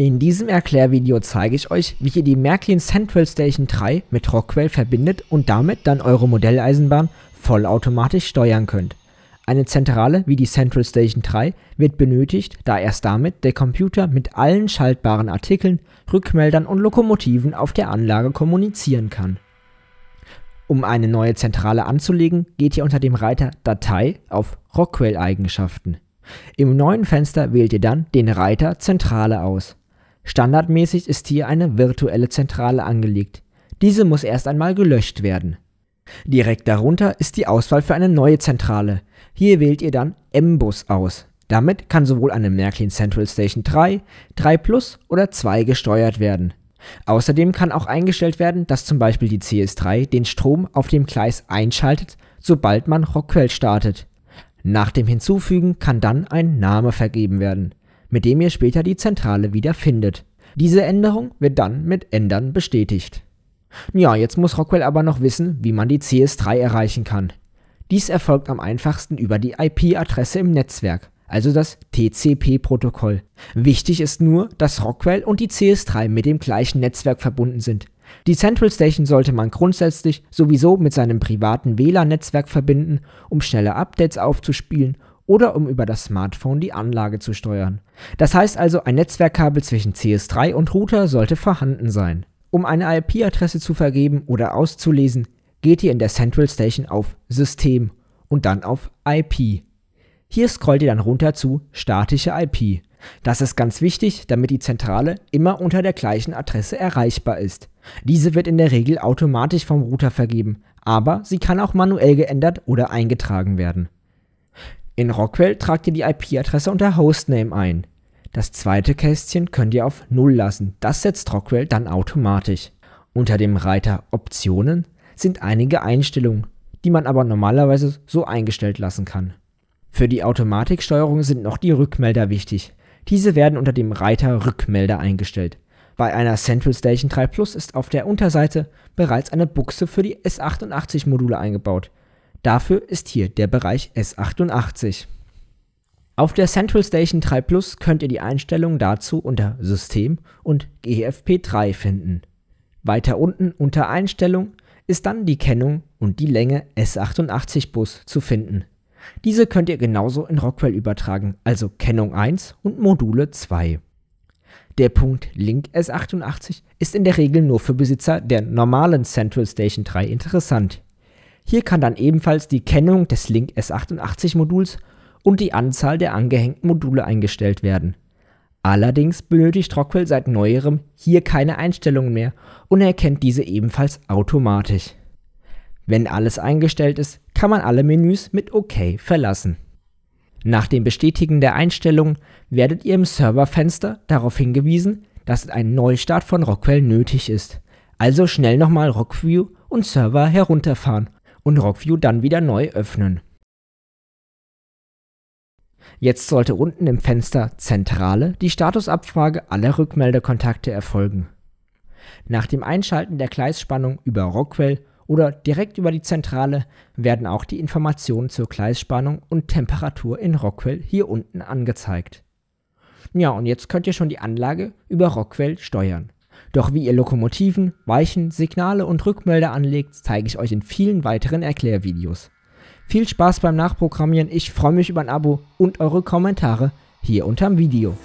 In diesem Erklärvideo zeige ich euch, wie ihr die Märklin Central Station 3 mit Rockwell verbindet und damit dann eure Modelleisenbahn vollautomatisch steuern könnt. Eine Zentrale wie die Central Station 3 wird benötigt, da erst damit der Computer mit allen schaltbaren Artikeln, Rückmeldern und Lokomotiven auf der Anlage kommunizieren kann. Um eine neue Zentrale anzulegen, geht ihr unter dem Reiter Datei auf Rockwell-Eigenschaften. Im neuen Fenster wählt ihr dann den Reiter Zentrale aus. Standardmäßig ist hier eine virtuelle Zentrale angelegt. Diese muss erst einmal gelöscht werden. Direkt darunter ist die Auswahl für eine neue Zentrale. Hier wählt ihr dann M-Bus aus. Damit kann sowohl eine Märklin Central Station 3, 3 Plus oder 2 gesteuert werden. Außerdem kann auch eingestellt werden, dass zum Beispiel die CS3 den Strom auf dem Gleis einschaltet, sobald man Rockwell startet. Nach dem Hinzufügen kann dann ein Name vergeben werden mit dem ihr später die Zentrale wieder findet. Diese Änderung wird dann mit Ändern bestätigt. Ja, jetzt muss Rockwell aber noch wissen, wie man die CS3 erreichen kann. Dies erfolgt am einfachsten über die IP-Adresse im Netzwerk, also das TCP-Protokoll. Wichtig ist nur, dass Rockwell und die CS3 mit dem gleichen Netzwerk verbunden sind. Die Central Station sollte man grundsätzlich sowieso mit seinem privaten WLAN-Netzwerk verbinden, um schnelle Updates aufzuspielen oder um über das Smartphone die Anlage zu steuern. Das heißt also, ein Netzwerkkabel zwischen CS3 und Router sollte vorhanden sein. Um eine IP-Adresse zu vergeben oder auszulesen, geht ihr in der Central Station auf System und dann auf IP. Hier scrollt ihr dann runter zu statische IP. Das ist ganz wichtig, damit die Zentrale immer unter der gleichen Adresse erreichbar ist. Diese wird in der Regel automatisch vom Router vergeben, aber sie kann auch manuell geändert oder eingetragen werden. In Rockwell tragt ihr die IP-Adresse unter Hostname ein. Das zweite Kästchen könnt ihr auf 0 lassen, das setzt Rockwell dann automatisch. Unter dem Reiter Optionen sind einige Einstellungen, die man aber normalerweise so eingestellt lassen kann. Für die Automatiksteuerung sind noch die Rückmelder wichtig. Diese werden unter dem Reiter Rückmelder eingestellt. Bei einer Central Station 3 Plus ist auf der Unterseite bereits eine Buchse für die S88-Module eingebaut. Dafür ist hier der Bereich S88. Auf der Central Station 3 Plus könnt ihr die Einstellungen dazu unter System und GFP3 finden. Weiter unten unter Einstellung ist dann die Kennung und die Länge S88 Bus zu finden. Diese könnt ihr genauso in Rockwell übertragen, also Kennung 1 und Module 2. Der Punkt Link S88 ist in der Regel nur für Besitzer der normalen Central Station 3 interessant. Hier kann dann ebenfalls die Kennung des Link S88 Moduls und die Anzahl der angehängten Module eingestellt werden. Allerdings benötigt Rockwell seit neuerem hier keine Einstellungen mehr und erkennt diese ebenfalls automatisch. Wenn alles eingestellt ist, kann man alle Menüs mit OK verlassen. Nach dem Bestätigen der Einstellungen werdet ihr im Serverfenster darauf hingewiesen, dass ein Neustart von Rockwell nötig ist. Also schnell nochmal Rockview und Server herunterfahren und Rockview dann wieder neu öffnen. Jetzt sollte unten im Fenster Zentrale die Statusabfrage aller Rückmeldekontakte erfolgen. Nach dem Einschalten der Gleisspannung über Rockwell oder direkt über die Zentrale werden auch die Informationen zur Gleisspannung und Temperatur in Rockwell hier unten angezeigt. Ja, und jetzt könnt ihr schon die Anlage über Rockwell steuern. Doch wie ihr Lokomotiven, Weichen, Signale und Rückmelder anlegt, zeige ich euch in vielen weiteren Erklärvideos. Viel Spaß beim Nachprogrammieren, ich freue mich über ein Abo und eure Kommentare hier unterm Video.